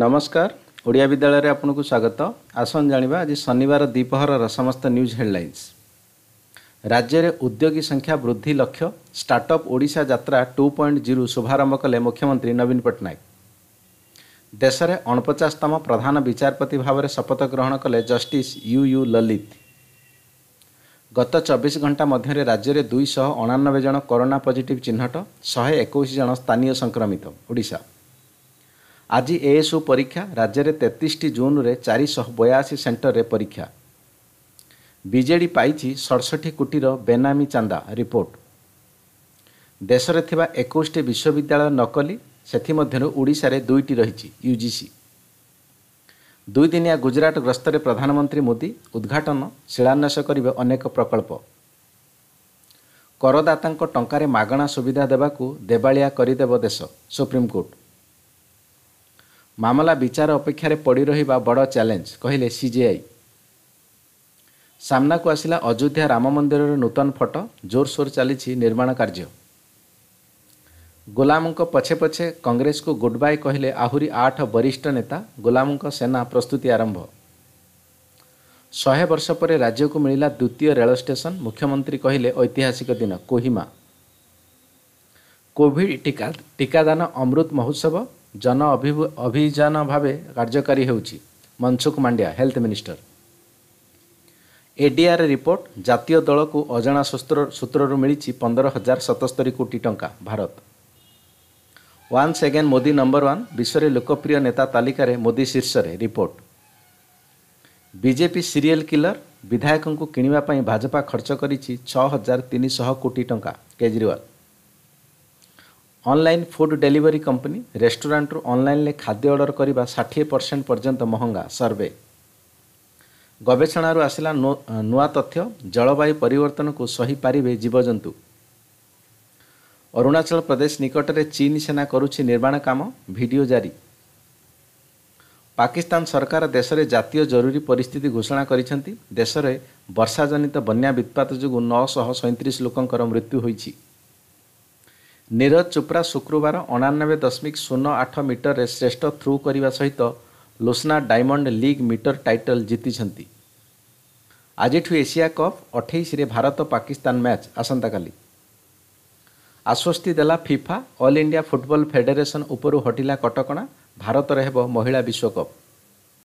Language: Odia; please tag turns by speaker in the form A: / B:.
A: ନମସ୍କାର ଓଡ଼ିଆ ବିଦ୍ୟାଳୟରେ ଆପଣଙ୍କୁ ସ୍ୱାଗତ ଆସନ୍ତୁ ଜାଣିବା ଆଜି ଶନିବାର ଦ୍ୱିପହରର ସମସ୍ତ ନ୍ୟୁଜ୍ ହେଡ଼ଲାଇନ୍ସ ରାଜ୍ୟରେ ଉଦ୍ୟୋଗୀ ସଂଖ୍ୟା ବୃଦ୍ଧି ଲକ୍ଷ୍ୟ ଷ୍ଟାର୍ଟଅପ୍ ଓଡ଼ିଶା ଯାତ୍ରା ଟୁ ପଏଣ୍ଟ ଜିରୋ ଶୁଭାରମ୍ଭ କଲେ ମୁଖ୍ୟମନ୍ତ୍ରୀ ନବୀନ ପଟ୍ଟନାୟକ ଦେଶରେ ଅଣପଚାଶତମ ପ୍ରଧାନ ବିଚାରପତି ଭାବରେ ଶପଥ ଗ୍ରହଣ କଲେ ଜଷ୍ଟିସ୍ ୟୁ ୟୁ ଲଲିତ ଗତ ଚବିଶ ଘଣ୍ଟା ମଧ୍ୟରେ ରାଜ୍ୟରେ ଦୁଇଶହ ଅଣାନବେ ଜଣ କରୋନା ପଜିଟିଭ୍ ଚିହ୍ନଟ ଶହେ ଏକୋଇଶ ଜଣ ସ୍ଥାନୀୟ ସଂକ୍ରମିତ ଓଡ଼ିଶା ଆଜି ଏଏସ୍ୟୁ ପରୀକ୍ଷା ରାଜ୍ୟରେ ତେତିଶଟି ଜୁନ୍ରେ ଚାରିଶହ ବୟାଅଶୀ ସେଣ୍ଟରରେ ପରୀକ୍ଷା ବିଜେଡ଼ି ପାଇଛି ସଡ଼ଷଠି କୋଟିର ବେନାମୀ ଚାନ୍ଦା ରିପୋର୍ଟ ଦେଶରେ ଥିବା ଏକୋଇଶଟି ବିଶ୍ୱବିଦ୍ୟାଳୟ ନକଲି ସେଥିମଧ୍ୟରୁ ଓଡ଼ିଶାରେ ଦୁଇଟି ରହିଛି ୟୁଜିସି ଦୁଇଦିନିଆ ଗୁଜରାଟ ଗସ୍ତରେ ପ୍ରଧାନମନ୍ତ୍ରୀ ମୋଦି ଉଦ୍ଘାଟନ ଶିଳାନ୍ୟାସ କରିବେ ଅନେକ ପ୍ରକଳ୍ପ କରଦାତାଙ୍କ ଟଙ୍କାରେ ମାଗଣା ସୁବିଧା ଦେବାକୁ ଦେବାଳିଆ କରିଦେବ ଦେଶ ସୁପ୍ରିମକୋର୍ଟ ମାମଲା ବିଚାର ଅପେକ୍ଷାରେ ପଡ଼ି ରହିବା ବଡ଼ ଚ୍ୟାଲେଞ୍ଜ କହିଲେ ସିଜେଆଇ ସାମ୍ନାକୁ ଆସିଲା ଅଯୋଧ୍ୟା ରାମ ମନ୍ଦିରର ନୂତନ ଫଟୋ ଜୋରସୋର ଚାଲିଛି ନିର୍ମାଣ କାର୍ଯ୍ୟ ଗୁଲାମଙ୍କ ପଛେ ପଛେ କଂଗ୍ରେସକୁ ଗୁଡ୍ ବାଏ କହିଲେ ଆହୁରି ଆଠ ବରିଷ୍ଠ ନେତା ଗୁଲାମଙ୍କ ସେନା ପ୍ରସ୍ତୁତି ଆରମ୍ଭ ଶହେ ବର୍ଷ ପରେ ରାଜ୍ୟକୁ ମିଳିଲା ଦ୍ୱିତୀୟ ରେଳ ଷ୍ଟେସନ୍ ମୁଖ୍ୟମନ୍ତ୍ରୀ କହିଲେ ଐତିହାସିକ ଦିନ କୋହିମା କୋଭିଡ୍ ଟିକା ଟିକାଦାନ ଅମୃତ ମହୋତ୍ସବ ଜନ ଅଭିଯାନ ଭାବେ କାର୍ଯ୍ୟକାରୀ ହେଉଛି ମନସୁଖ ମାଣ୍ଡିଆ ହେଲ୍ଥ ମିନିଷ୍ଟର ଏଡିଆର୍ ରିପୋର୍ଟ ଜାତୀୟ ଦଳକୁ ଅଜଣା ସୂତ୍ରରୁ ମିଳିଛି ପନ୍ଦର ହଜାର ସତସ୍ତରି କୋଟି ଟଙ୍କା Bharat once again Modi number one ବିଶ୍ୱରେ ଲୋକପ୍ରିୟ ନେତା ତାଲିକାରେ ମୋଦି ଶୀର୍ଷରେ ରିପୋର୍ଟ ବିଜେପି ସିରିଏଲ୍ କିଲର ବିଧାୟକଙ୍କୁ କିଣିବା ପାଇଁ ଭାଜପା ଖର୍ଚ୍ଚ କରିଛି ଛଅ ହଜାର ତିନିଶହ କୋଟି ଟଙ୍କା Kejriwal online food delivery company ରେଷ୍ଟୁରାଣ୍ଟରୁ ଅନଲାଇନ୍ରେ ଖାଦ୍ୟ ଅର୍ଡ଼ର କରିବା ଷାଠିଏ ପରସେଣ୍ଟ ପର୍ଯ୍ୟନ୍ତ ମହଙ୍ଗା ସର୍ଭେ ଗବେଷଣାରୁ ଆସିଲା ନୂଆ ତଥ୍ୟ ଜଳବାୟୁ ପରିବର୍ତ୍ତନକୁ ସହିପାରିବେ ଜୀବଜନ୍ତୁ ଅରୁଣାଚଳ ପ୍ରଦେଶ ନିକଟରେ ଚୀନ ସେନା କରୁଛି ନିର୍ମାଣ କାମ ଭିଡ଼ିଓ ଜାରି ପାକିସ୍ତାନ ସରକାର ଦେଶରେ ଜାତୀୟ ଜରୁରୀ ପରିସ୍ଥିତି ଘୋଷଣା କରିଛନ୍ତି ଦେଶରେ ବର୍ଷାଜନିତ ବନ୍ୟା ବିତ୍ପାତ ଯୋଗୁଁ ନଅଶହ ସଇଁତିରିଶ ଲୋକଙ୍କର ମୃତ୍ୟୁ ହୋଇଛି ନିରଜ ଚୋପ୍ରା ଶୁକ୍ରବାର ଅଣାନବେ ଦଶମିକ ଶୂନ ଆଠ ମିଟରରେ ଶ୍ରେଷ୍ଠ ଥ୍ରୁ କରିବା ସହିତ Lausanne diamond league meter title ଜିତିଛନ୍ତି ଆଜିଠୁ ଏସିଆ କପ୍ ଅଠେଇଶରେ ଭାରତ ପାକିସ୍ତାନ ମ୍ୟାଚ୍ ଆସନ୍ତାକାଲି ଆଶ୍ୱସ୍ତି ଦେଲା FIFA all India football federation ଉପରୁ ହଟିଲା କଟକଣା ଭାରତରେ ହେବ ମହିଳା ବିଶ୍ୱକପ୍